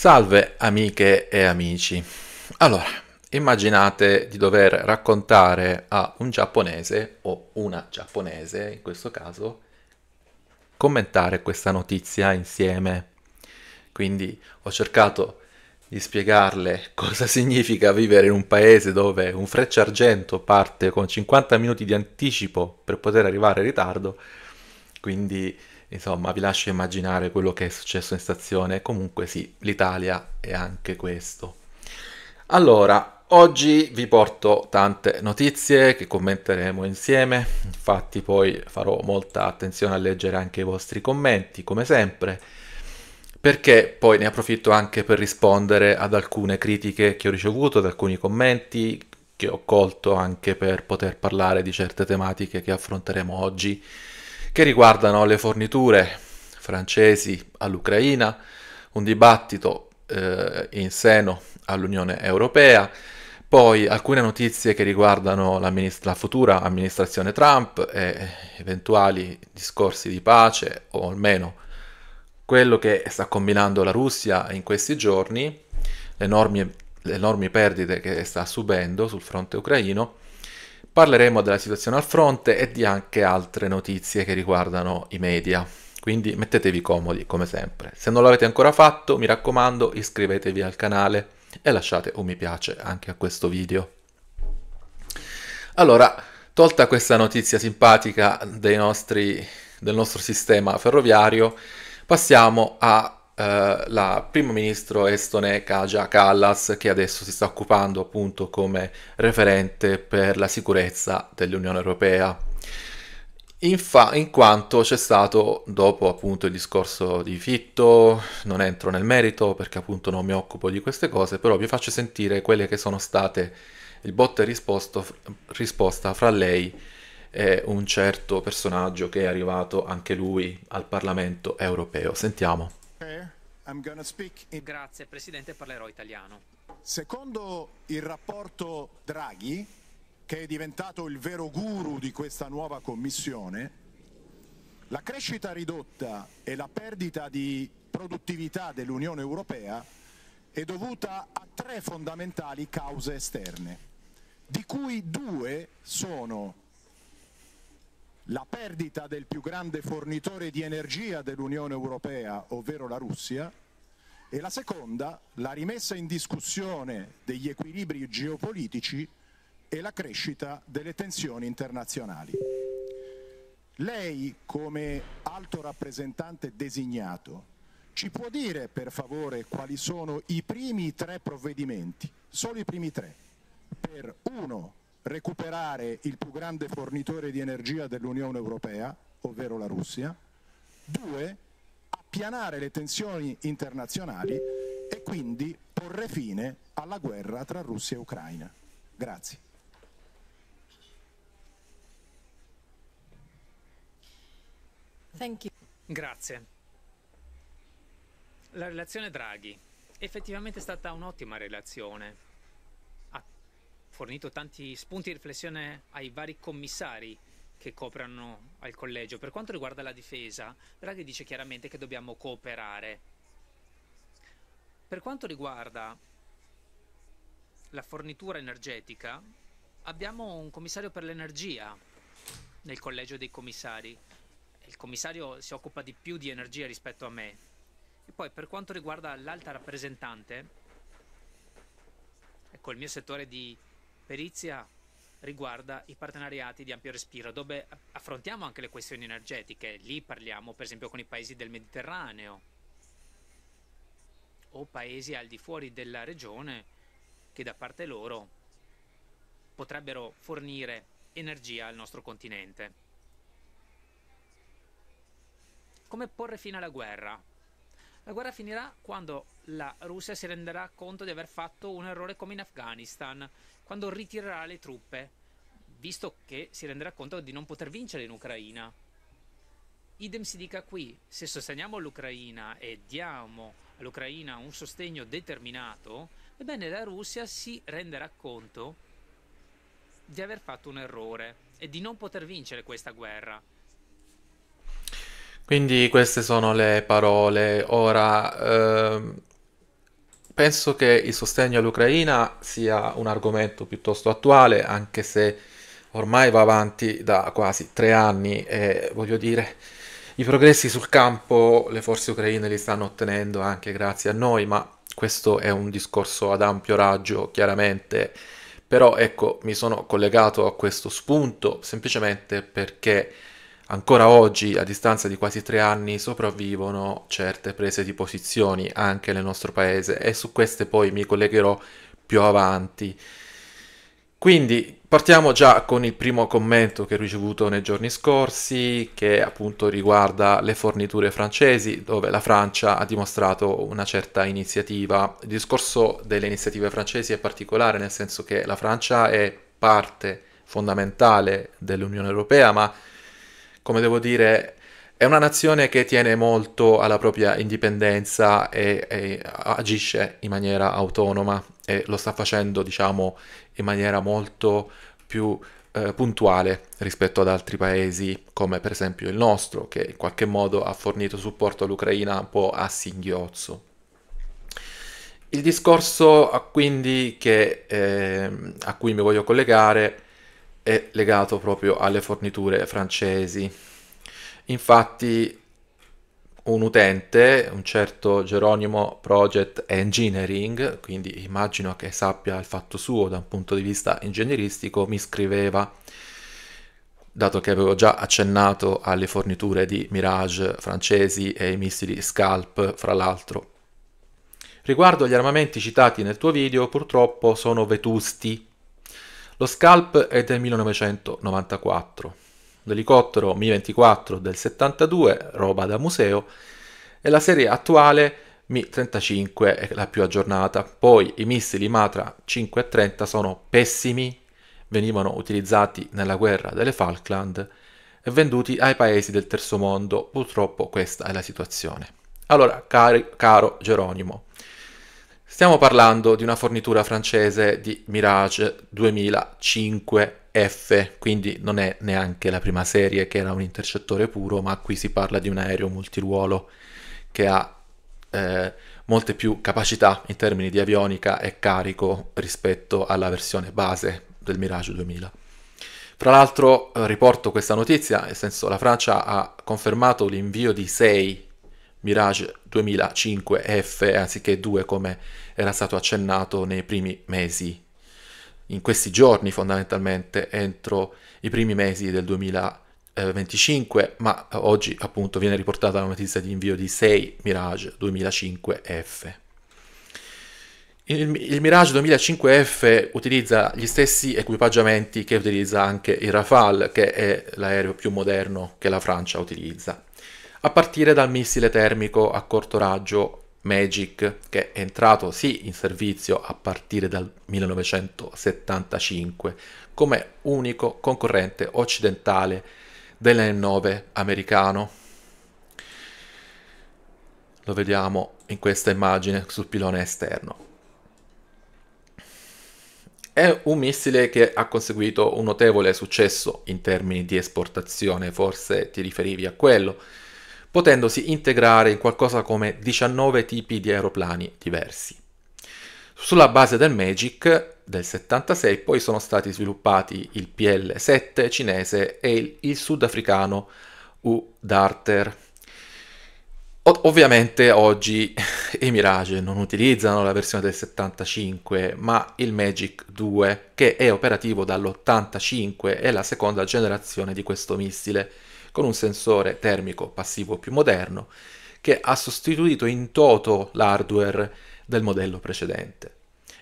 Salve amiche e amici. Allora, immaginate di dover raccontare a un giapponese o una giapponese, in questo caso, commentare questa notizia insieme. Quindi ho cercato di spiegarle cosa significa vivere in un paese dove un argento parte con 50 minuti di anticipo per poter arrivare in ritardo. Quindi Insomma, vi lascio immaginare quello che è successo in stazione. Comunque sì, l'Italia è anche questo. Allora, oggi vi porto tante notizie che commenteremo insieme. Infatti poi farò molta attenzione a leggere anche i vostri commenti, come sempre perché poi ne approfitto anche per rispondere ad alcune critiche che ho ricevuto, ad alcuni commenti che ho colto anche per poter parlare di certe tematiche che affronteremo oggi che riguardano le forniture francesi all'Ucraina, un dibattito eh, in seno all'Unione Europea, poi alcune notizie che riguardano la futura amministrazione Trump e eventuali discorsi di pace o almeno quello che sta combinando la Russia in questi giorni, le enormi, le enormi perdite che sta subendo sul fronte ucraino Parleremo della situazione al fronte e di anche altre notizie che riguardano i media. Quindi mettetevi comodi come sempre. Se non l'avete ancora fatto, mi raccomando, iscrivetevi al canale e lasciate un mi piace anche a questo video. Allora, tolta questa notizia simpatica nostri, del nostro sistema ferroviario, passiamo a eh, la primo ministro estone Kaja Kallas che adesso si sta occupando appunto come referente per la sicurezza dell'Unione Europea. Infa, in quanto c'è stato dopo appunto il discorso di Fitto, non entro nel merito perché appunto non mi occupo di queste cose, però vi faccio sentire quelle che sono state il botte risposto, risposta fra lei e un certo personaggio che è arrivato anche lui al Parlamento europeo. Sentiamo. Grazie Presidente, parlerò italiano. Secondo il rapporto Draghi, che è diventato il vero guru di questa nuova Commissione, la crescita ridotta e la perdita di produttività dell'Unione Europea è dovuta a tre fondamentali cause esterne, di cui due sono la perdita del più grande fornitore di energia dell'Unione Europea, ovvero la Russia, e la seconda la rimessa in discussione degli equilibri geopolitici e la crescita delle tensioni internazionali. Lei, come alto rappresentante designato, ci può dire per favore quali sono i primi tre provvedimenti, solo i primi tre, per uno recuperare il più grande fornitore di energia dell'Unione Europea, ovvero la Russia, due, appianare le tensioni internazionali e quindi porre fine alla guerra tra Russia e Ucraina. Grazie. Grazie. La relazione Draghi effettivamente è stata un'ottima relazione fornito tanti spunti di riflessione ai vari commissari che coprano al collegio. Per quanto riguarda la difesa, Draghi dice chiaramente che dobbiamo cooperare. Per quanto riguarda la fornitura energetica, abbiamo un commissario per l'energia nel collegio dei commissari. Il commissario si occupa di più di energia rispetto a me. E poi per quanto riguarda l'alta rappresentante, ecco il mio settore di perizia riguarda i partenariati di ampio respiro, dove affrontiamo anche le questioni energetiche. Lì parliamo per esempio con i paesi del Mediterraneo o paesi al di fuori della regione che da parte loro potrebbero fornire energia al nostro continente. Come porre fine alla guerra? La guerra finirà quando la Russia si renderà conto di aver fatto un errore come in Afghanistan quando ritirerà le truppe, visto che si renderà conto di non poter vincere in Ucraina. Idem si dica qui, se sosteniamo l'Ucraina e diamo all'Ucraina un sostegno determinato, ebbene la Russia si renderà conto di aver fatto un errore e di non poter vincere questa guerra. Quindi queste sono le parole. Ora, ehm, penso che il sostegno all'Ucraina sia un argomento piuttosto attuale, anche se ormai va avanti da quasi tre anni e voglio dire, i progressi sul campo le forze ucraine li stanno ottenendo anche grazie a noi, ma questo è un discorso ad ampio raggio, chiaramente. Però ecco, mi sono collegato a questo spunto semplicemente perché Ancora oggi, a distanza di quasi tre anni, sopravvivono certe prese di posizioni anche nel nostro paese e su queste poi mi collegherò più avanti. Quindi partiamo già con il primo commento che ho ricevuto nei giorni scorsi, che appunto riguarda le forniture francesi, dove la Francia ha dimostrato una certa iniziativa. Il discorso delle iniziative francesi è particolare, nel senso che la Francia è parte fondamentale dell'Unione Europea, ma come devo dire, è una nazione che tiene molto alla propria indipendenza e, e, agisce in maniera autonoma e lo sta facendo, diciamo, in maniera molto più eh, puntuale rispetto ad altri paesi, come per esempio il nostro, che in qualche modo ha fornito supporto all'Ucraina un po' a singhiozzo. Il discorso quindi che, eh, a cui mi voglio collegare è legato proprio alle forniture francesi. Infatti un utente, un certo Geronimo Project Engineering, quindi immagino che sappia il fatto suo da un punto di vista ingegneristico, mi scriveva, dato che avevo già accennato alle forniture di Mirage francesi e ai missili Scalp, fra l'altro. Riguardo agli armamenti citati nel tuo video, purtroppo sono vetusti lo Scalp è del 1994, l'elicottero Mi-24 del 72, roba da museo, e la serie attuale Mi-35 è la più aggiornata. Poi i missili Matra 5 e 30 sono pessimi, venivano utilizzati nella guerra delle Falkland e venduti ai paesi del terzo mondo. Purtroppo questa è la situazione. Allora, cari, caro Geronimo, Stiamo parlando di una fornitura francese di Mirage 2005F, quindi non è neanche la prima serie che era un intercettore puro, ma qui si parla di un aereo multiruolo che ha eh, molte più capacità in termini di avionica e carico rispetto alla versione base del Mirage 2000. Fra l'altro eh, riporto questa notizia, nel senso la Francia ha confermato l'invio di 6 Mirage 2005F anziché 2 come era stato accennato nei primi mesi, in questi giorni fondamentalmente entro i primi mesi del 2025, ma oggi appunto viene riportata la notizia di invio di 6 Mirage 2005F. Il, il Mirage 2005F utilizza gli stessi equipaggiamenti che utilizza anche il Rafale, che è l'aereo più moderno che la Francia utilizza a partire dal missile termico a corto raggio Magic che è entrato sì in servizio a partire dal 1975 come unico concorrente occidentale dell'N9 americano. Lo vediamo in questa immagine sul pilone esterno. È un missile che ha conseguito un notevole successo in termini di esportazione, forse ti riferivi a quello potendosi integrare in qualcosa come 19 tipi di aeroplani diversi. Sulla base del Magic del 76 poi sono stati sviluppati il PL7 cinese e il, il sudafricano U-Darter. ovviamente oggi i Mirage non utilizzano la versione del 75, ma il Magic 2, che è operativo dall'85, è la seconda generazione di questo missile con un sensore termico passivo più moderno che ha sostituito in toto l'hardware del modello precedente.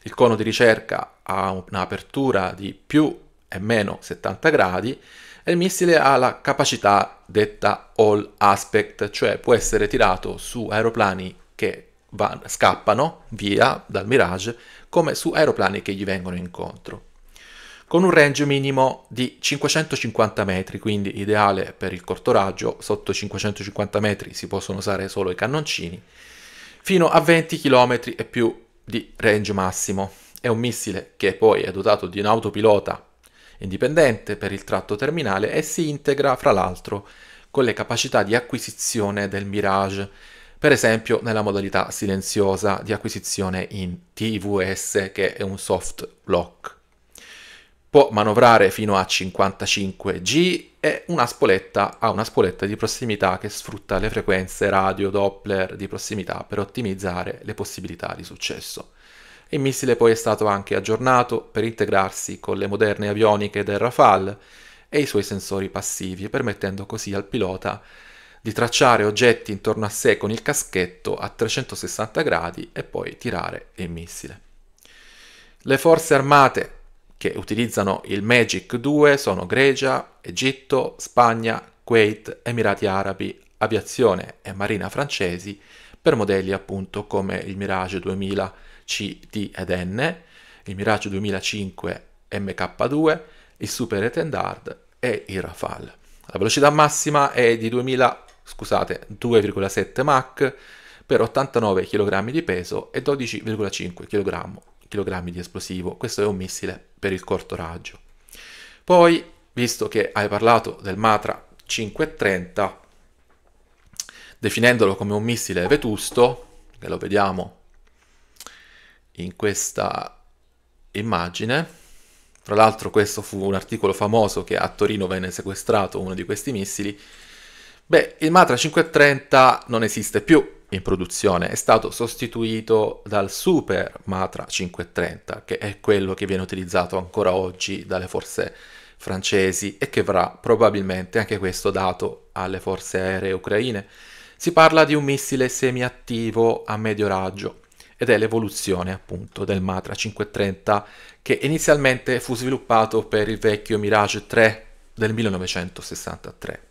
Il cono di ricerca ha un'apertura di più e meno 70 gradi e il missile ha la capacità detta all aspect, cioè può essere tirato su aeroplani che van, scappano via dal Mirage come su aeroplani che gli vengono incontro con un range minimo di 550 metri, quindi ideale per il corto raggio, sotto 550 metri si possono usare solo i cannoncini, fino a 20 km e più di range massimo. È un missile che poi è dotato di un autopilota indipendente per il tratto terminale e si integra, fra l'altro, con le capacità di acquisizione del Mirage, per esempio nella modalità silenziosa di acquisizione in TVS che è un soft lock può manovrare fino a 55 G e una spoletta ha una spoletta di prossimità che sfrutta le frequenze radio Doppler di prossimità per ottimizzare le possibilità di successo. Il missile poi è stato anche aggiornato per integrarsi con le moderne avioniche del Rafale e i suoi sensori passivi, permettendo così al pilota di tracciare oggetti intorno a sé con il caschetto a 360 gradi e poi tirare il missile. Le forze armate che utilizzano il Magic 2 sono Grecia, Egitto, Spagna, Kuwait, Emirati Arabi, Aviazione e Marina francesi per modelli appunto come il Mirage 2000 CD ed N, il Mirage 2005 MK2, il Super Etendard e il Rafale. La velocità massima è di 2000, scusate, 2,7 Mach per 89 kg di peso e 12,5 kg kg di esplosivo, questo è un missile per il corto raggio. Poi, visto che hai parlato del Matra 530, definendolo come un missile vetusto, che lo vediamo in questa immagine, tra l'altro questo fu un articolo famoso che a Torino venne sequestrato uno di questi missili, beh, il Matra 530 non esiste più, in produzione, è stato sostituito dal Super Matra 530, che è quello che viene utilizzato ancora oggi dalle forze francesi e che verrà probabilmente anche questo dato alle forze aeree ucraine. Si parla di un missile semiattivo a medio raggio ed è l'evoluzione appunto del Matra 530 che inizialmente fu sviluppato per il vecchio Mirage 3 del 1963.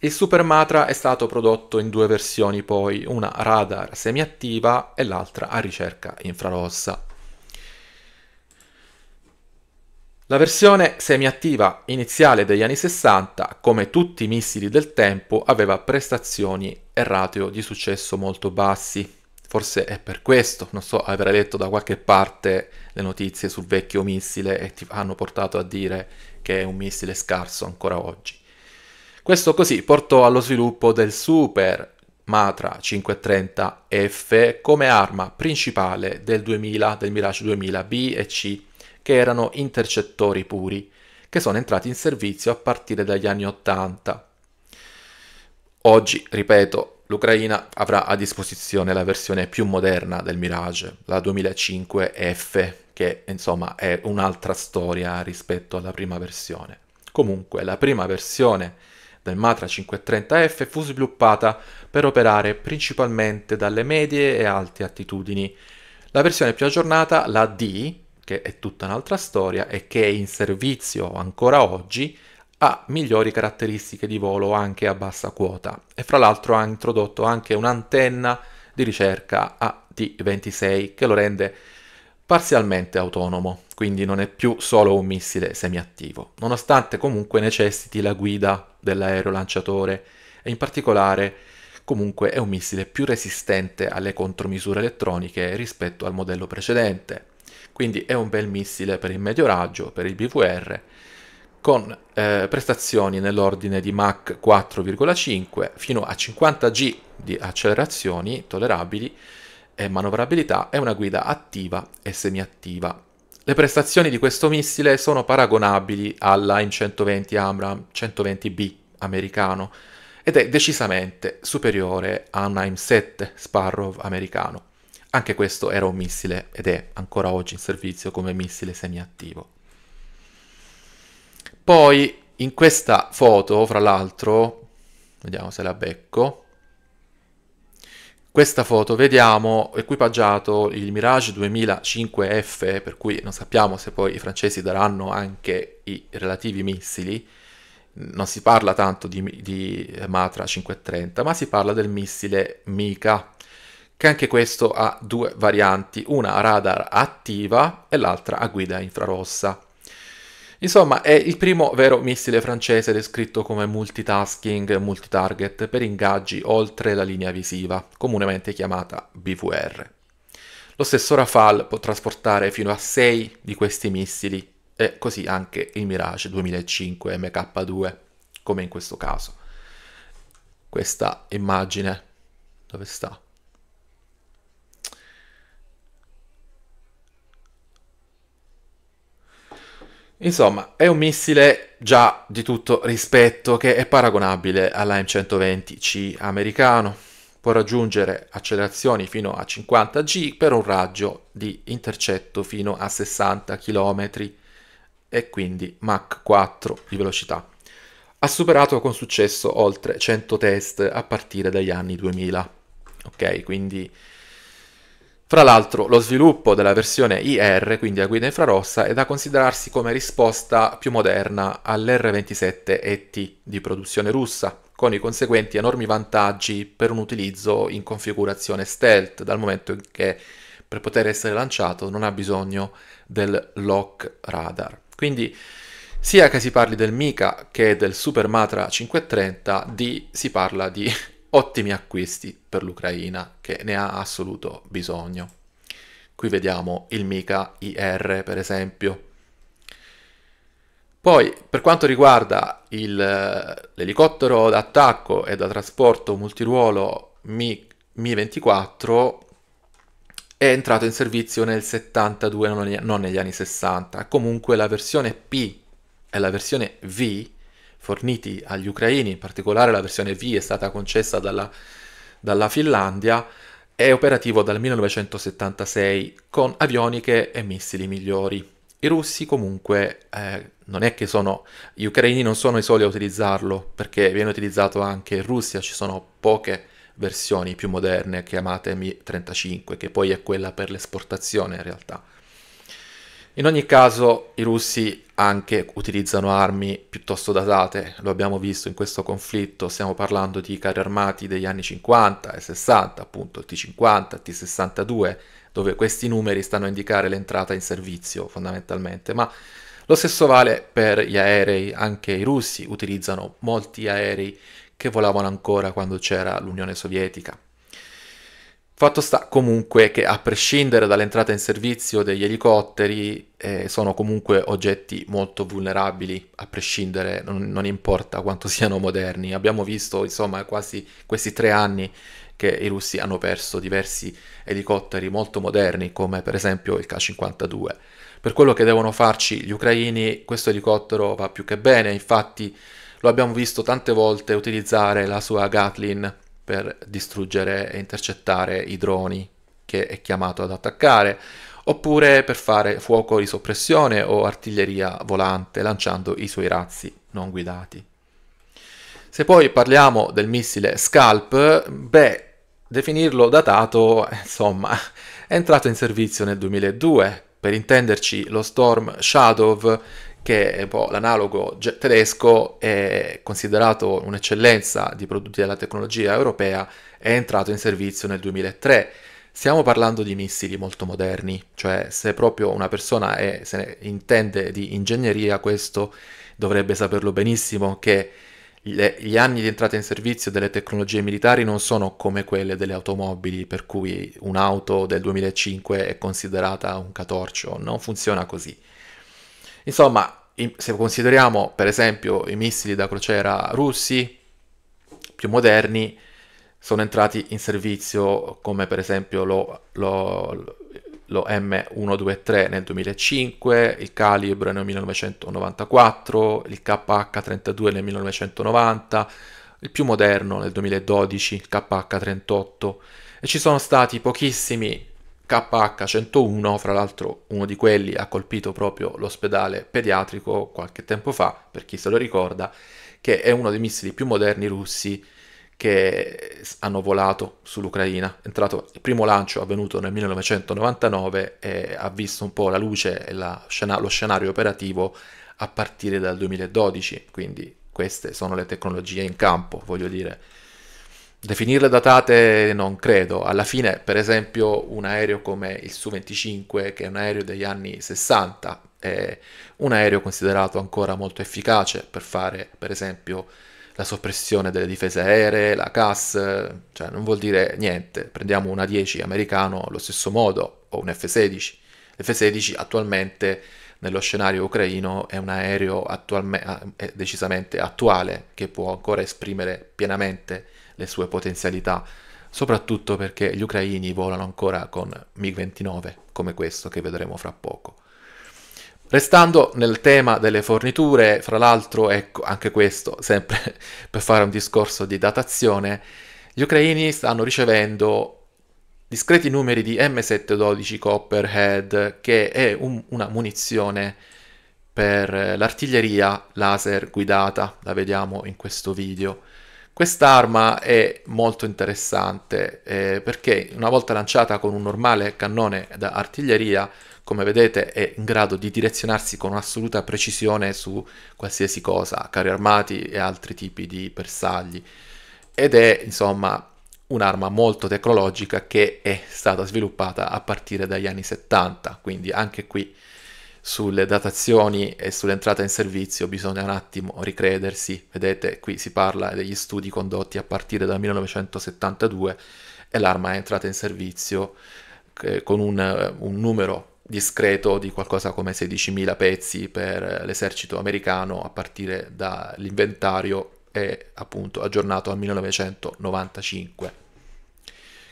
Il Super Matra è stato prodotto in due versioni poi, una radar semiattiva e l'altra a ricerca infrarossa. La versione semiattiva iniziale degli anni 60, come tutti i missili del tempo, aveva prestazioni e ratio di successo molto bassi. Forse è per questo, non so, avrai letto da qualche parte le notizie sul vecchio missile e ti hanno portato a dire che è un missile scarso ancora oggi. Questo così portò allo sviluppo del Super Matra 530F come arma principale del 2000, del Mirage 2000B e C, che erano intercettori puri, che sono entrati in servizio a partire dagli anni 80. Oggi, ripeto, l'Ucraina avrà a disposizione la versione più moderna del Mirage, la 2005F, che insomma è un'altra storia rispetto alla prima versione. Comunque, la prima versione del Matra 530F fu sviluppata per operare principalmente dalle medie e alte attitudini. La versione più aggiornata, la D, che è tutta un'altra storia e che è in servizio ancora oggi, ha migliori caratteristiche di volo anche a bassa quota e fra l'altro ha introdotto anche un'antenna di ricerca AD26 che lo rende parzialmente autonomo, quindi non è più solo un missile semiattivo, nonostante comunque necessiti la guida dell'aerolanciatore e in particolare comunque è un missile più resistente alle contromisure elettroniche rispetto al modello precedente. Quindi è un bel missile per il medio raggio, per il BVR, con eh, prestazioni nell'ordine di Mach 4,5 fino a 50 G di accelerazioni tollerabili e manovrabilità e una guida attiva e semiattiva. Le prestazioni di questo missile sono paragonabili alla M120 Amram 120B americano ed è decisamente superiore a una M7 Sparrow americano. Anche questo era un missile ed è ancora oggi in servizio come missile semiattivo. Poi in questa foto, fra l'altro, vediamo se la becco, questa foto vediamo equipaggiato il Mirage 2005F, per cui non sappiamo se poi i francesi daranno anche i relativi missili. Non si parla tanto di, di Matra 530, ma si parla del missile Mika, che anche questo ha due varianti, una a radar attiva e l'altra a guida infrarossa. Insomma, è il primo vero missile francese descritto come multitasking, multitarget per ingaggi oltre la linea visiva, comunemente chiamata BVR. Lo stesso Rafale può trasportare fino a 6 di questi missili e così anche il Mirage 2005 MK2, come in questo caso. Questa immagine, dove sta? Insomma, è un missile già di tutto rispetto che è paragonabile all'AM-120C americano. Può raggiungere accelerazioni fino a 50 G per un raggio di intercetto fino a 60 km e quindi Mach 4 di velocità. Ha superato con successo oltre 100 test a partire dagli anni 2000. Ok, quindi fra l'altro lo sviluppo della versione IR, quindi a guida infrarossa, è da considerarsi come risposta più moderna all'R27 ET di produzione russa, con i conseguenti enormi vantaggi per un utilizzo in configurazione stealth, dal momento che per poter essere lanciato non ha bisogno del lock radar. Quindi sia che si parli del Mica che del Super Matra 530, di, si parla di ottimi acquisti per l'Ucraina che ne ha assoluto bisogno. Qui vediamo il Mica IR per esempio. Poi per quanto riguarda il, l'elicottero d'attacco e da trasporto multiruolo Mi, Mi-24 è entrato in servizio nel 72, non negli, non negli anni 60. Comunque la versione P e la versione V forniti agli ucraini, in particolare la versione V è stata concessa dalla, dalla Finlandia, è operativo dal 1976 con avioniche e missili migliori. I russi comunque eh, non è che sono, gli ucraini non sono i soli a utilizzarlo, perché viene utilizzato anche in Russia, ci sono poche versioni più moderne chiamate Mi-35, che poi è quella per l'esportazione in realtà. In ogni caso i russi anche utilizzano armi piuttosto datate, lo abbiamo visto in questo conflitto, stiamo parlando di carri armati degli anni 50 e 60, appunto il T50, T62, dove questi numeri stanno a indicare l'entrata in servizio fondamentalmente, ma lo stesso vale per gli aerei, anche i russi utilizzano molti aerei che volavano ancora quando c'era l'Unione Sovietica. Fatto sta comunque che a prescindere dall'entrata in servizio degli elicotteri eh, sono comunque oggetti molto vulnerabili, a prescindere, non, non, importa quanto siano moderni. Abbiamo visto insomma quasi questi tre anni che i russi hanno perso diversi elicotteri molto moderni come per esempio il K-52. Per quello che devono farci gli ucraini questo elicottero va più che bene, infatti lo abbiamo visto tante volte utilizzare la sua Gatlin per distruggere e intercettare i droni che è chiamato ad attaccare, oppure per fare fuoco di soppressione o artiglieria volante lanciando i suoi razzi non guidati. Se poi parliamo del missile Scalp, beh, definirlo datato, insomma, è entrato in servizio nel 2002. Per intenderci, lo Storm Shadow che è un po' l'analogo tedesco, è considerato un'eccellenza di prodotti della tecnologia europea, è entrato in servizio nel 2003. Stiamo parlando di missili molto moderni, cioè se proprio una persona è, se ne intende di ingegneria, questo dovrebbe saperlo benissimo che le, gli anni di entrata in servizio delle tecnologie militari non sono come quelle delle automobili, per cui un'auto del 2005 è considerata un catorcio, non funziona così. Insomma, se consideriamo per esempio i missili da crociera russi, più moderni, sono entrati in servizio come per esempio lo, lo, lo M123 nel 2005, il Calibre nel 1994, il KH32 nel 1990, il più moderno nel 2012, il KH38 e ci sono stati pochissimi KH101, fra l'altro uno di quelli ha colpito proprio l'ospedale pediatrico qualche tempo fa, per chi se lo ricorda, che è uno dei missili più moderni russi che hanno volato sull'Ucraina. Entrato, il primo lancio è avvenuto nel 1999 e ha visto un po' la luce e la, lo scenario operativo a partire dal 2012, quindi queste sono le tecnologie in campo, voglio dire Definirle datate non credo, alla fine per esempio un aereo come il Su-25 che è un aereo degli anni 60 è un aereo considerato ancora molto efficace per fare per esempio la soppressione delle difese aeree, la CAS, cioè non vuol dire niente, prendiamo un A10 americano allo stesso modo o un F-16, f 16 attualmente nello scenario ucraino è un aereo attualme- decisamente attuale che può ancora esprimere pienamente le sue potenzialità, soprattutto perché gli ucraini volano ancora con MiG-29 come questo che vedremo fra poco. Restando nel tema delle forniture, fra l'altro, ecco anche questo, sempre per fare un discorso di datazione, gli ucraini stanno ricevendo discreti numeri di M712 Copperhead, che è un, una munizione per l'artiglieria laser guidata, la vediamo in questo video. Quest'arma è molto interessante eh, perché una volta lanciata con un normale cannone da artiglieria, come vedete è in grado di direzionarsi con assoluta precisione su qualsiasi cosa, carri armati e altri tipi di bersagli. Ed è insomma un'arma molto tecnologica che è stata sviluppata a partire dagli anni 70, quindi anche qui sulle datazioni e sull'entrata in servizio bisogna un attimo ricredersi, vedete qui si parla degli studi condotti a partire dal 1972 e l'arma è entrata in servizio eh, con un, un, numero discreto di qualcosa come 16.000 pezzi per l'esercito americano a partire dall'inventario e appunto aggiornato al 1995.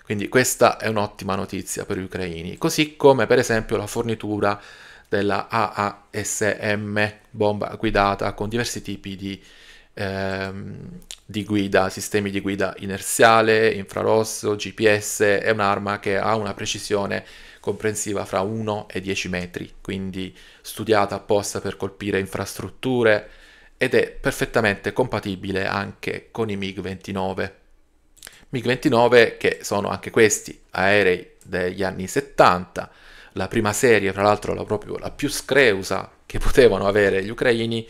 Quindi questa è un'ottima notizia per gli ucraini, così come per esempio la fornitura della AASM, bomba guidata con diversi tipi di, ehm, di guida, sistemi di guida inerziale, infrarosso, GPS, è un'arma che ha una precisione comprensiva fra 1 e 10 metri, quindi studiata apposta per colpire infrastrutture ed è perfettamente compatibile anche con i MiG-29. MiG-29 che sono anche questi aerei degli anni 70, la prima serie, tra l'altro la, proprio, la più screusa che potevano avere gli ucraini,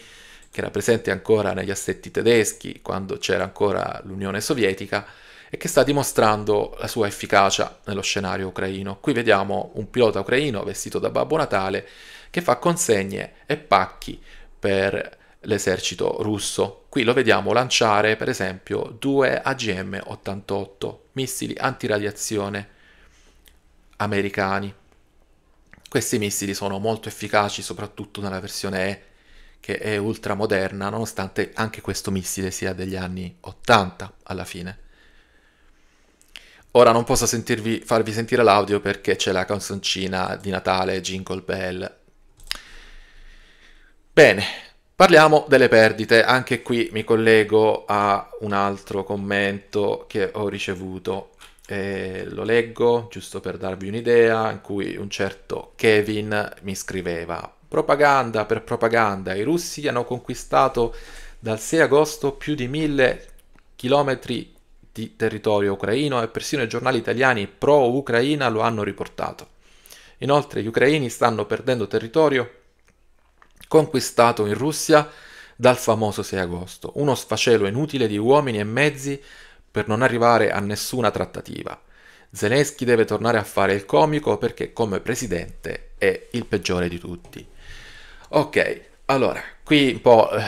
che era presente ancora negli assetti tedeschi quando c'era ancora l'Unione Sovietica e che sta dimostrando la sua efficacia nello scenario ucraino. Qui vediamo un pilota ucraino vestito da Babbo Natale che fa consegne e pacchi per l'esercito russo. Qui lo vediamo lanciare, per esempio, due AGM-88, missili antiradiazione americani. Questi missili sono molto efficaci soprattutto nella versione E che è ultramoderna nonostante anche questo missile sia degli anni 80 alla fine. Ora non posso sentirvi, farvi sentire l'audio perché c'è la canzoncina di Natale Jingle Bell. Bene, parliamo delle perdite. Anche qui mi collego a un altro commento che ho ricevuto eh, lo leggo giusto per darvi un'idea, in cui un certo Kevin mi scriveva propaganda per propaganda, i russi hanno conquistato dal 6 agosto più di mille chilometri di territorio ucraino e persino i giornali italiani pro-Ucraina lo hanno riportato. Inoltre gli ucraini stanno perdendo territorio conquistato in Russia dal famoso 6 agosto, uno sfacelo inutile di uomini e mezzi per non arrivare a nessuna trattativa. Zelensky deve tornare a fare il comico perché come presidente è il peggiore di tutti. Ok, allora, qui un po' eh,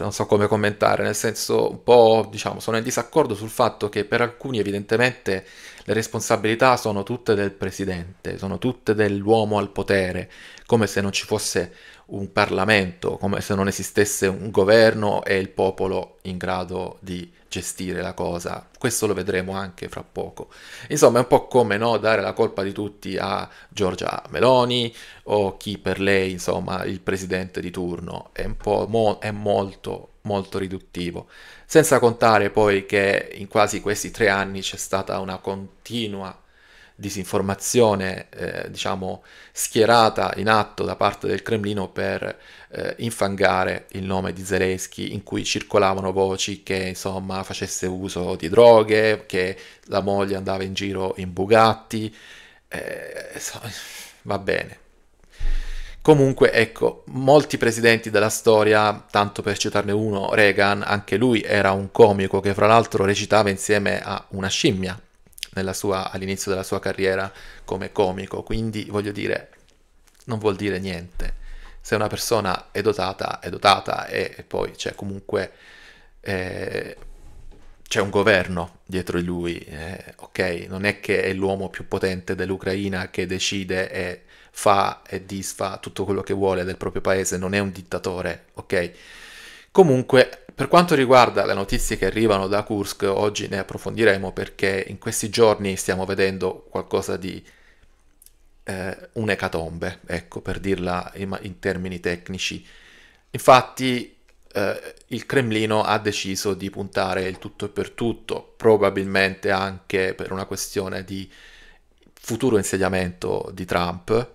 non so come commentare, nel senso un po', diciamo, sono in disaccordo sul fatto che per alcuni evidentemente le responsabilità sono tutte del presidente, sono tutte dell'uomo al potere, come se non ci fosse un Parlamento, come se non esistesse un governo e il popolo in grado di gestire la cosa. Questo lo vedremo anche fra poco. Insomma, è un po' come no, dare la colpa di tutti a Giorgia Meloni o chi per lei, insomma, il presidente di turno. È, un po mo- è molto molto riduttivo. Senza contare poi che in quasi questi tre anni c'è stata una continua disinformazione, eh, diciamo, schierata in atto da parte del Cremlino per eh, infangare il nome di Zelensky, in cui circolavano voci che, insomma, facesse uso di droghe, che la moglie andava in giro in Bugatti, eh, so, va bene. Comunque, ecco, molti presidenti della storia, tanto per citarne uno, Reagan, anche lui era un comico che fra l'altro recitava insieme a una scimmia sua, all'inizio della sua carriera come comico, quindi voglio dire, non vuol dire niente. Se una persona è dotata, è dotata e, e poi c'è cioè, comunque... Eh, c'è un governo dietro di lui, eh, ok? Non è che è l'uomo più potente dell'Ucraina che decide e fa e disfa tutto quello che vuole del proprio paese, non è un dittatore, ok? Comunque, per quanto riguarda le notizie che arrivano da Kursk, oggi ne approfondiremo perché in questi giorni stiamo vedendo qualcosa di eh, un'ecatombe, ecco, per dirla in, in termini tecnici. Infatti, eh, il Cremlino ha deciso di puntare il tutto e per tutto, probabilmente anche per una questione di futuro insediamento di Trump,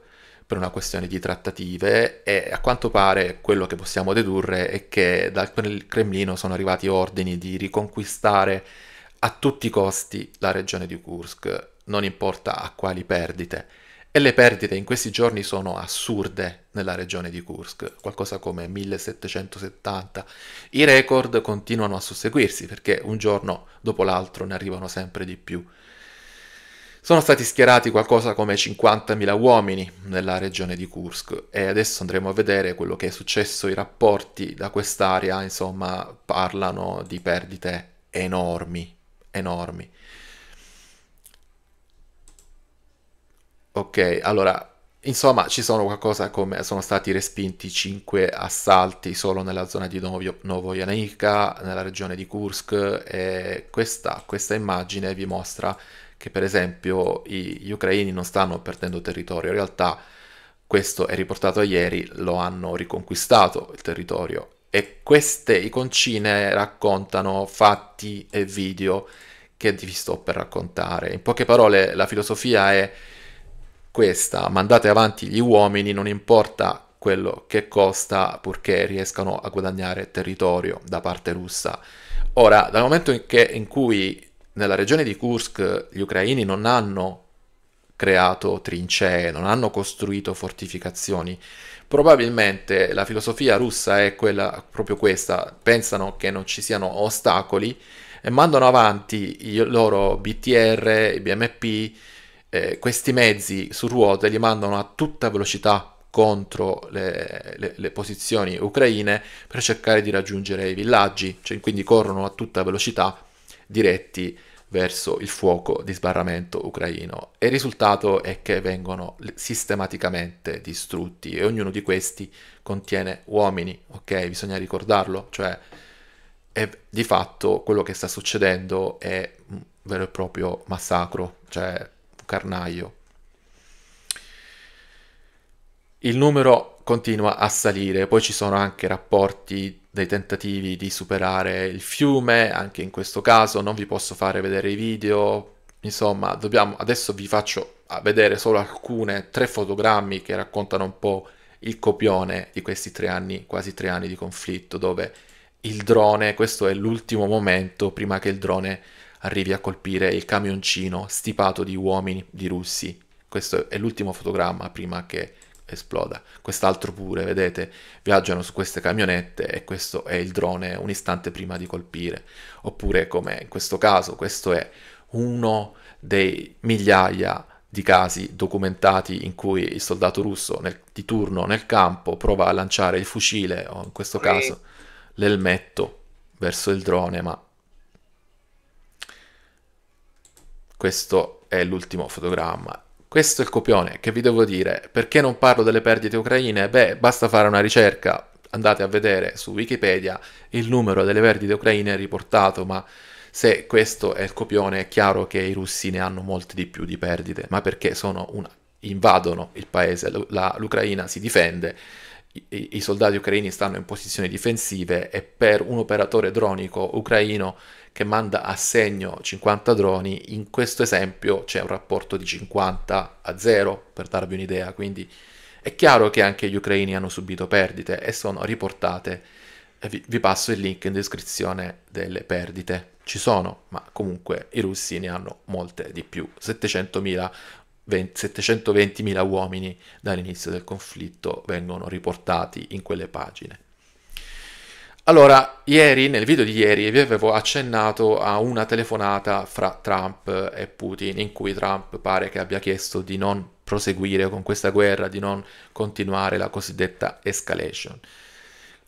per una questione di trattative e a quanto pare quello che possiamo dedurre è che dal Cremlino sono arrivati ordini di riconquistare a tutti i costi la regione di Kursk, non importa a quali perdite. E le perdite in questi giorni sono assurde nella regione di Kursk, qualcosa come 1770. I record continuano a susseguirsi perché un giorno dopo l'altro ne arrivano sempre di più. Sono stati schierati qualcosa come 50.000 uomini nella regione di Kursk e adesso andremo a vedere quello che è successo, i rapporti da quest'area, insomma, parlano di perdite enormi, enormi. Ok, allora, insomma, ci sono qualcosa come sono stati respinti 5 assalti solo nella zona di Novojanika, nella regione di Kursk e questa, questa immagine vi mostra che per esempio gli ucraini non stanno perdendo territorio, in realtà questo è riportato a ieri, lo hanno riconquistato il territorio e queste iconcine raccontano fatti e video che vi sto per raccontare. In poche parole la filosofia è questa, mandate avanti gli uomini, non importa quello che costa purché riescano a guadagnare territorio da parte russa. Ora, dal momento in, che, in cui nella regione di Kursk gli ucraini non hanno creato trincee, non hanno costruito fortificazioni. Probabilmente la filosofia russa è quella, proprio questa, pensano che non ci siano ostacoli e mandano avanti i loro BTR, i BMP, eh, questi mezzi su ruote li mandano a tutta velocità contro le, le, le posizioni ucraine per cercare di raggiungere i villaggi, cioè, quindi corrono a tutta velocità diretti verso il fuoco di sbarramento ucraino e il risultato è che vengono sistematicamente distrutti e ognuno di questi contiene uomini, ok? Bisogna ricordarlo, cioè è, di fatto quello che sta succedendo è un vero e proprio massacro, cioè un carnaio. Il numero continua a salire. Poi ci sono anche rapporti dei tentativi di superare il fiume, anche in questo caso non vi posso fare vedere i video. Insomma, dobbiamo, adesso vi faccio vedere solo alcune, tre fotogrammi che raccontano un po' il copione di questi tre anni, quasi tre anni di conflitto, dove il drone, questo è l'ultimo momento prima che il drone arrivi a colpire il camioncino stipato di uomini, di russi. Questo è l'ultimo fotogramma prima che esploda. Quest'altro pure, vedete, viaggiano su queste camionette e questo è il drone un istante prima di colpire. Oppure, come in questo caso, questo è uno dei migliaia di casi documentati in cui il soldato russo nel, di turno nel campo prova a lanciare il fucile o in questo caso l'elmetto verso il drone, ma questo è l'ultimo fotogramma questo è il copione che vi devo dire. Perché non parlo delle perdite ucraine? Beh, basta fare una ricerca, andate a vedere su Wikipedia il numero delle perdite ucraine riportato, ma se questo è il copione è chiaro che i russi ne hanno molte di più di perdite, ma perché una... invadono il paese, la... l'Ucraina si difende, i, i soldati ucraini stanno in posizioni difensive e per un operatore dronico ucraino che manda a segno 50 droni, in questo esempio c'è un rapporto di 50 a 0, per darvi un'idea, quindi è chiaro che anche gli ucraini hanno subito perdite e sono riportate, eh, vi, vi passo il link in descrizione delle perdite, ci sono, ma comunque i russi ne hanno molte di più, 720.000 uomini dall'inizio del conflitto vengono riportati in quelle pagine. Allora, ieri, nel video di ieri, vi avevo accennato a una telefonata fra Trump e Putin, in cui Trump pare che abbia chiesto di non proseguire con questa guerra, di non continuare la cosiddetta escalation.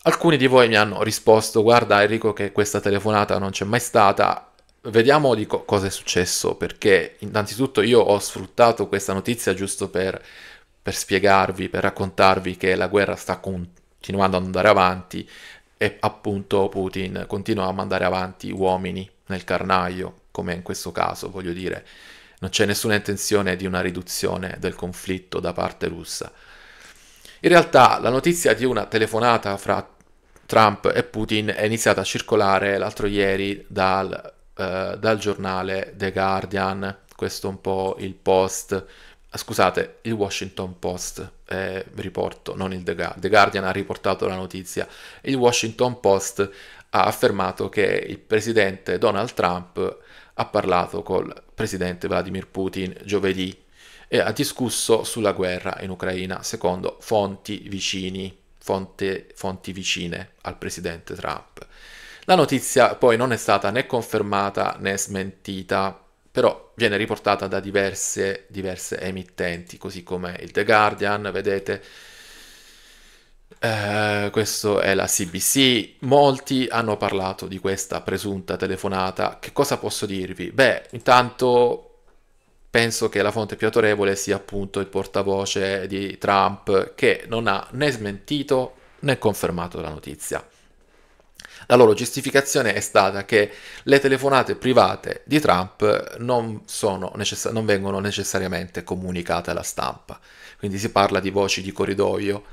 Alcuni di voi mi hanno risposto, guarda Enrico che questa telefonata non c'è mai stata, vediamo di co- cosa è successo, perché innanzitutto io ho sfruttato questa notizia giusto per, per spiegarvi, per raccontarvi che la guerra sta continuando ad andare avanti, e appunto Putin continua a mandare avanti uomini nel carnaio, come in questo caso, voglio dire, non c'è nessuna intenzione di una riduzione del conflitto da parte russa. In realtà la notizia di una telefonata fra Trump e Putin è iniziata a circolare l'altro ieri dal, eh, dal giornale The Guardian, questo è un po' il post Ah, scusate, il Washington Post, eh, riporto, non il The Guardian, The Guardian ha riportato la notizia. Il Washington Post ha affermato che il presidente Donald Trump ha parlato col presidente Vladimir Putin giovedì e ha discusso sulla guerra in Ucraina secondo fonti, vicini, fonte, fonti vicine al presidente Trump. La notizia poi non è stata né confermata né smentita però viene riportata da diverse, diverse emittenti, così come il The Guardian, vedete, eh, questo è la CBC, molti hanno parlato di questa presunta telefonata, che cosa posso dirvi? Beh, intanto penso che la fonte più autorevole sia appunto il portavoce di Trump che non ha né smentito né confermato la notizia. La loro giustificazione è stata che le telefonate private di Trump non, necess- non vengono necessariamente comunicate alla stampa, quindi si parla di voci di corridoio.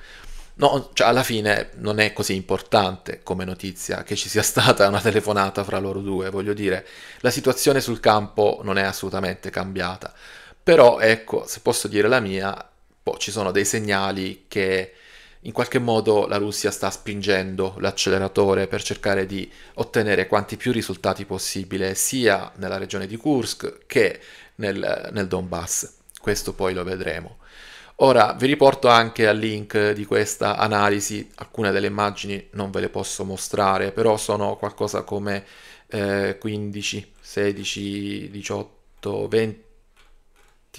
No, cioè alla fine non è così importante come notizia che ci sia stata una telefonata fra loro due, voglio dire, la situazione sul campo non è assolutamente cambiata. Però ecco, se posso dire la mia, boh, ci sono dei segnali che in qualche modo la Russia sta spingendo l'acceleratore per cercare di ottenere quanti più risultati possibile sia nella regione di Kursk che nel, nel Donbass. Questo poi lo vedremo. Ora vi riporto anche al link di questa analisi, alcune delle immagini non ve le posso mostrare, però sono qualcosa come eh, 15, 16, 18, 20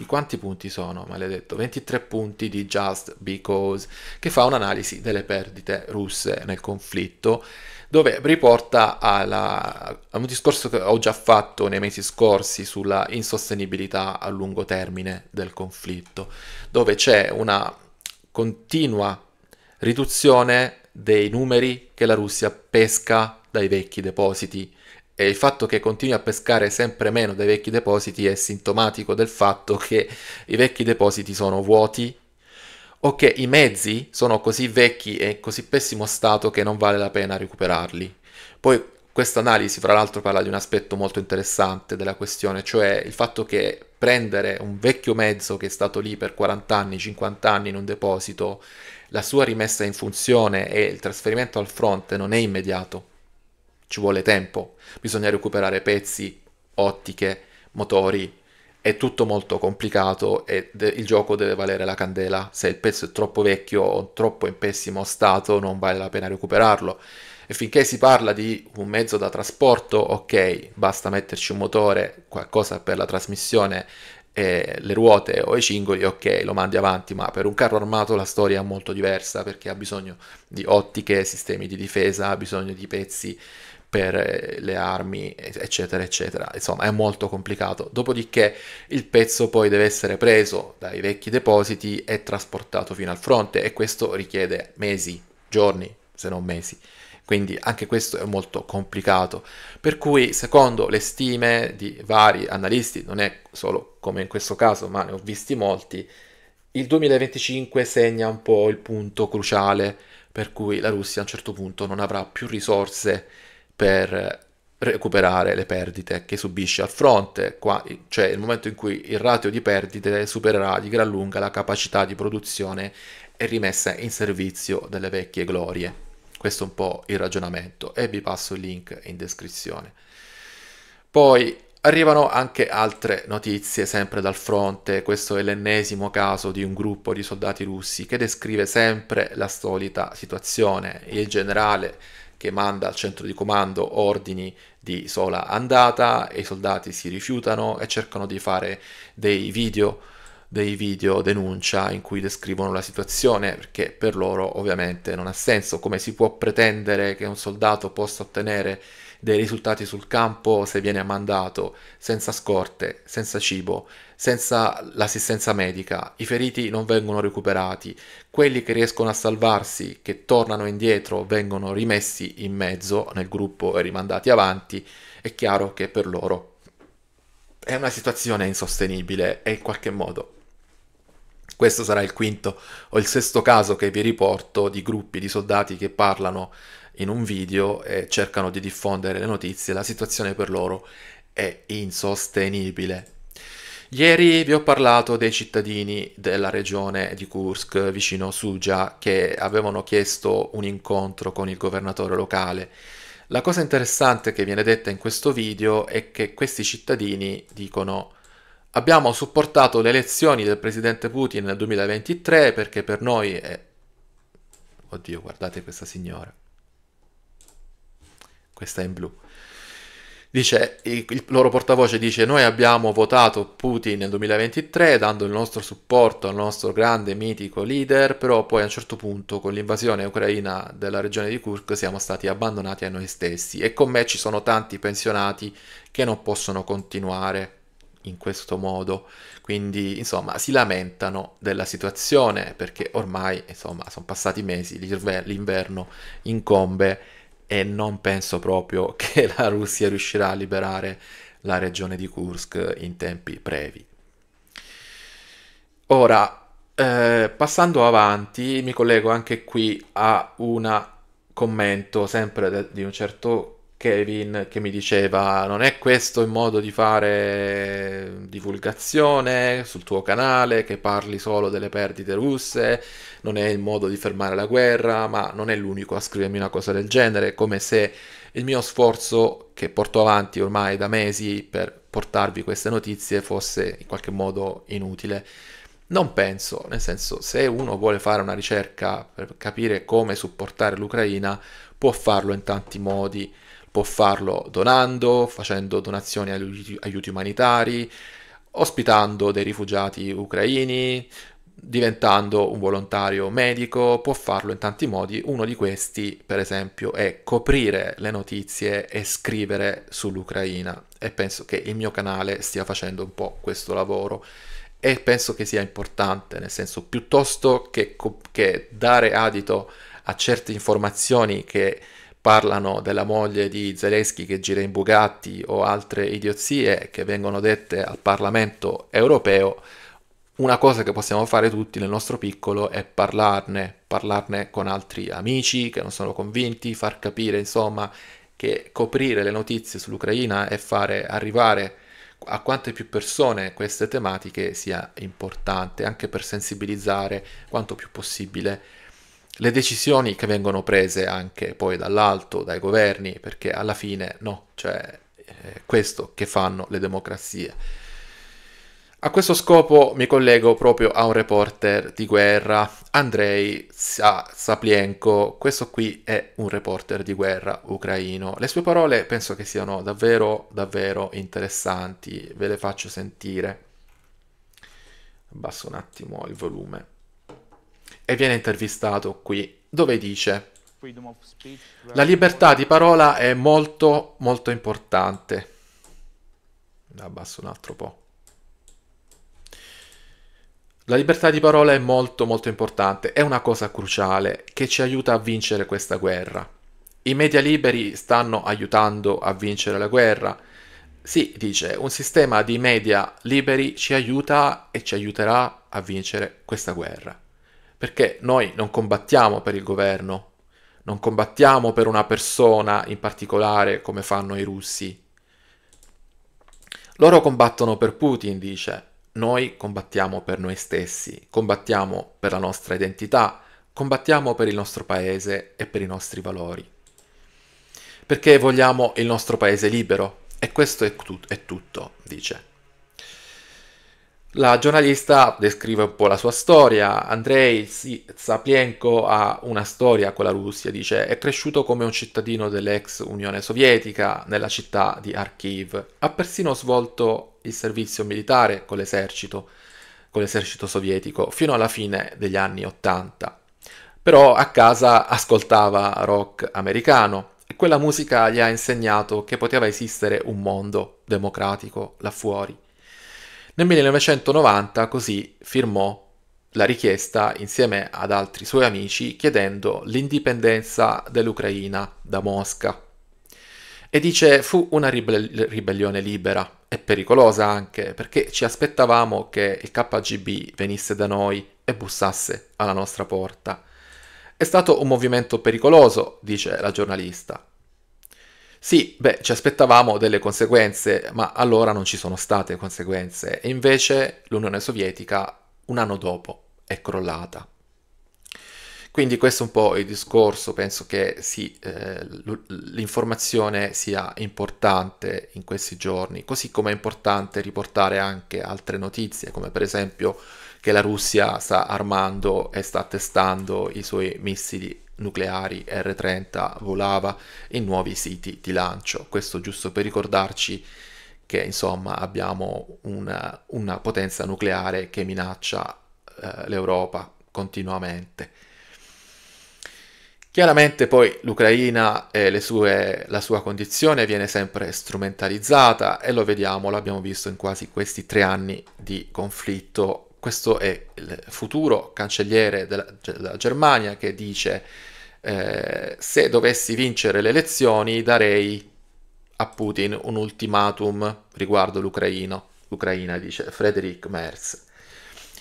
quanti punti sono, maledetto? 23 punti di Just Because, che fa un'analisi delle perdite russe nel conflitto, dove riporta alla, a un discorso che ho già fatto nei mesi scorsi sulla insostenibilità a lungo termine del conflitto, dove c'è una continua riduzione dei numeri che la Russia pesca dai vecchi depositi e il fatto che continui a pescare sempre meno dai vecchi depositi è sintomatico del fatto che i vecchi depositi sono vuoti o che i mezzi sono così vecchi e in così pessimo stato che non vale la pena recuperarli. Poi questa analisi, fra l'altro, parla di un aspetto molto interessante della questione, cioè il fatto che prendere un vecchio mezzo che è stato lì per 40 anni, 50 anni in un deposito, la sua rimessa in funzione e il trasferimento al fronte non è immediato ci vuole tempo, bisogna recuperare pezzi, ottiche, motori, è tutto molto complicato e il gioco deve valere la candela. Se il pezzo è troppo vecchio o troppo in pessimo stato non vale la pena recuperarlo. E finché si parla di un mezzo da trasporto, ok, basta metterci un motore, qualcosa per la trasmissione, eh, le ruote o i cingoli, ok, lo mandi avanti, ma per un carro armato la storia è molto diversa perché ha bisogno di ottiche, sistemi di difesa, ha bisogno di pezzi per eh, le armi, eccetera, eccetera. Insomma, è molto complicato. Dopodiché il pezzo poi deve essere preso dai vecchi depositi e trasportato fino al fronte e questo richiede mesi, giorni, se non mesi. Quindi anche questo è molto complicato. Per cui, secondo le stime di vari analisti, non è solo come in questo caso, ma ne ho visti molti, il 2025 segna un po' il punto cruciale per cui la Russia a un certo punto non avrà più risorse per recuperare le perdite che subisce al fronte, qua cioè il momento in cui il ratio di perdite supererà di gran lunga la capacità di produzione e rimessa in servizio delle vecchie glorie. Questo è un po' il ragionamento e vi passo il link in descrizione. Poi arrivano anche altre notizie sempre dal fronte, questo è l'ennesimo caso di un gruppo di soldati russi che descrive sempre la solita situazione, il generale che manda al centro di comando ordini di sola andata e i soldati si rifiutano e cercano di fare dei video, dei video denuncia in cui descrivono la situazione perché per loro ovviamente non ha senso come si può pretendere che un soldato possa ottenere dei risultati sul campo se viene mandato, senza scorte, senza cibo, senza l'assistenza medica, i feriti non vengono recuperati, quelli che riescono a salvarsi, che tornano indietro, vengono rimessi in mezzo nel gruppo e rimandati avanti, è chiaro che per loro è una situazione insostenibile e in qualche modo questo sarà il quinto o il sesto caso che vi riporto di gruppi di soldati che parlano in un video e cercano di diffondere le notizie, la situazione per loro è insostenibile. Ieri vi ho parlato dei cittadini della regione di Kursk vicino Suja che avevano chiesto un incontro con il governatore locale. La cosa interessante che viene detta in questo video è che questi cittadini dicono abbiamo supportato le elezioni del presidente Putin nel 2023 perché per noi è... Oddio, guardate questa signora questa è in blu. Dice, il, loro portavoce dice noi abbiamo votato Putin nel 2023 dando il nostro supporto al nostro grande mitico leader, però poi a un certo punto con l'invasione ucraina della regione di Kursk siamo stati abbandonati a noi stessi e con me ci sono tanti pensionati che non possono continuare in questo modo. Quindi, insomma, si lamentano della situazione perché ormai, insomma, sono passati mesi, l'inverno incombe e non penso proprio che la Russia riuscirà a liberare la regione di Kursk in tempi brevi. Ora, eh, passando avanti, mi collego anche qui a un commento sempre de- di un certo Kevin che mi diceva non è questo il modo di fare divulgazione sul tuo canale che parli solo delle perdite russe non è il modo di fermare la guerra, ma non è l'unico a scrivermi una cosa del genere, come se il mio sforzo che porto avanti ormai da mesi per portarvi queste notizie fosse in qualche modo inutile. Non penso, nel senso, se uno vuole fare una ricerca per capire come supportare l'Ucraina, può farlo in tanti modi. Può farlo donando, facendo donazioni agli aiuti umanitari, ospitando dei rifugiati ucraini, diventando un volontario medico può farlo in tanti modi, uno di questi per esempio è coprire le notizie e scrivere sull'Ucraina e penso che il mio canale stia facendo un po' questo lavoro e penso che sia importante, nel senso piuttosto che, che dare adito a certe informazioni che parlano della moglie di Zelensky che gira in Bugatti o altre idiozie che vengono dette al Parlamento europeo, una cosa che possiamo fare tutti nel nostro piccolo è parlarne, parlarne con altri amici che non sono convinti, far capire insomma che coprire le notizie sull'Ucraina e fare arrivare a quante più persone queste tematiche sia importante, anche per sensibilizzare quanto più possibile le decisioni che vengono prese anche poi dall'alto, dai governi, perché alla fine no, cioè eh, è questo che fanno le democrazie a questo scopo mi collego proprio a un reporter di guerra, Andrei Saplienko. Questo qui è un reporter di guerra ucraino. Le sue parole penso che siano davvero, davvero interessanti. Ve le faccio sentire. Abbasso un attimo il volume. E viene intervistato qui, dove dice... La libertà di parola è molto, molto importante. abbasso un altro po'. La libertà di parola è molto molto importante, è una cosa cruciale che ci aiuta a vincere questa guerra. I media liberi stanno aiutando a vincere la guerra. Sì, dice, un sistema di media liberi ci aiuta e ci aiuterà a vincere questa guerra. Perché noi non combattiamo per il governo, non combattiamo per una persona in particolare come fanno i russi. Loro combattono per Putin, dice, noi combattiamo per noi stessi, combattiamo per la nostra identità, combattiamo per il nostro paese e per i nostri valori. Perché vogliamo il nostro paese libero e questo è, tut- è tutto, dice. La giornalista descrive un po' la sua storia. Andrei Zaplienko ha una storia con la Russia, dice, è cresciuto come un cittadino dell'ex Unione Sovietica nella città di Kharkiv. Ha persino svolto il servizio militare con l'esercito, con l'esercito sovietico, fino alla fine degli anni Ottanta. Però a casa ascoltava rock americano e quella musica gli ha insegnato che poteva esistere un mondo democratico là fuori. Nel 1990 così firmò la richiesta insieme ad altri suoi amici chiedendo l'indipendenza dell'Ucraina da Mosca. E dice fu una ribell- ribellione libera e pericolosa anche perché ci aspettavamo che il KGB venisse da noi e bussasse alla nostra porta. È stato un movimento pericoloso, dice la giornalista, sì, beh, ci aspettavamo delle conseguenze, ma allora non ci sono state conseguenze. E invece l'Unione Sovietica, un anno dopo, è crollata. Quindi questo è un po' il discorso, penso che sì, eh, l'informazione sia importante in questi giorni, così come è importante riportare anche altre notizie, come per esempio che la Russia sta armando e sta testando i suoi missili nucleari R-30 volava in nuovi siti di lancio. Questo giusto per ricordarci che insomma abbiamo una, una potenza nucleare che minaccia eh, l'Europa continuamente. Chiaramente poi l'Ucraina e sue, la sua condizione viene sempre strumentalizzata e lo vediamo, l'abbiamo visto in quasi questi tre anni di conflitto questo è il futuro cancelliere della, della Germania che dice eh, se dovessi vincere le elezioni darei a Putin un ultimatum riguardo l'Ucraina, l'Ucraina dice Frederick Merz.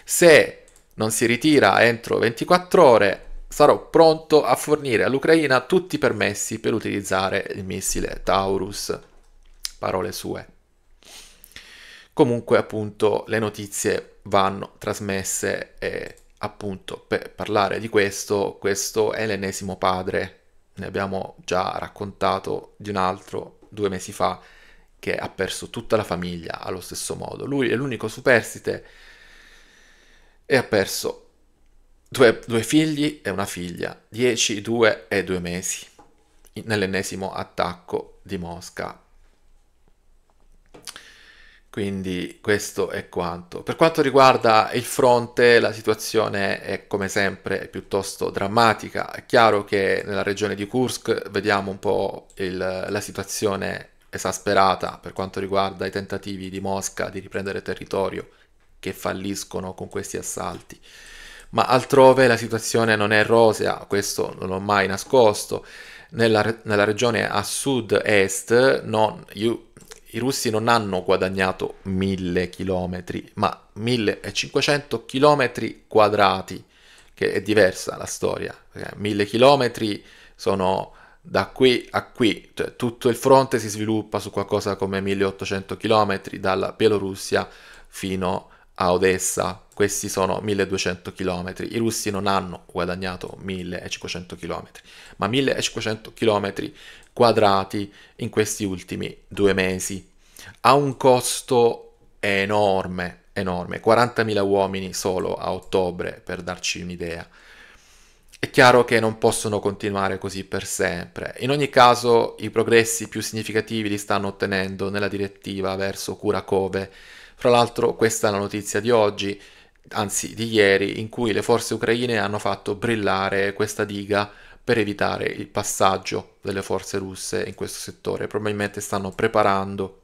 Se non si ritira entro 24 ore sarò pronto a fornire all'Ucraina tutti i permessi per utilizzare il missile Taurus. Parole sue. Comunque appunto le notizie vanno trasmesse e appunto per parlare di questo, questo è l'ennesimo padre, ne abbiamo già raccontato di un altro due mesi fa che ha perso tutta la famiglia allo stesso modo, lui è l'unico superstite e ha perso due, due figli e una figlia, 10, 2 e 2 mesi, nell'ennesimo attacco di Mosca quindi questo è quanto. Per quanto riguarda il fronte, la situazione è come sempre piuttosto drammatica. È chiaro che nella regione di Kursk vediamo un po' il, la situazione esasperata per quanto riguarda i tentativi di Mosca di riprendere territorio che falliscono con questi assalti. Ma altrove la situazione non è rosea, questo non l'ho mai nascosto. Nella, nella regione a sud-est, non, i russi non hanno guadagnato 1000 chilometri, ma 1500 chilometri quadrati, che è diversa la storia. 1000 eh, chilometri sono da qui a qui, cioè, tutto il fronte si sviluppa su qualcosa come 1800 chilometri dalla Bielorussia fino a Odessa, questi sono 1200 chilometri. I russi non hanno guadagnato 1500 chilometri, ma 1500 chilometri quadrati in questi ultimi due mesi. Ha un costo enorme, enorme, 40.000 uomini solo a ottobre per darci un'idea. È chiaro che non possono continuare così per sempre. In ogni caso, i progressi più significativi li stanno ottenendo nella direttiva verso Kurakove. Fra l'altro, questa è la notizia di oggi, anzi di ieri, in cui le forze ucraine hanno fatto brillare questa diga per evitare il passaggio delle forze russe in questo settore. Probabilmente stanno preparando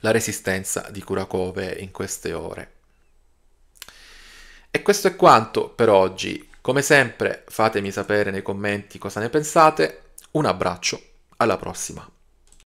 la resistenza di Kurakove in queste ore. E questo è quanto per oggi. Come sempre fatemi sapere nei commenti cosa ne pensate. Un abbraccio, alla prossima.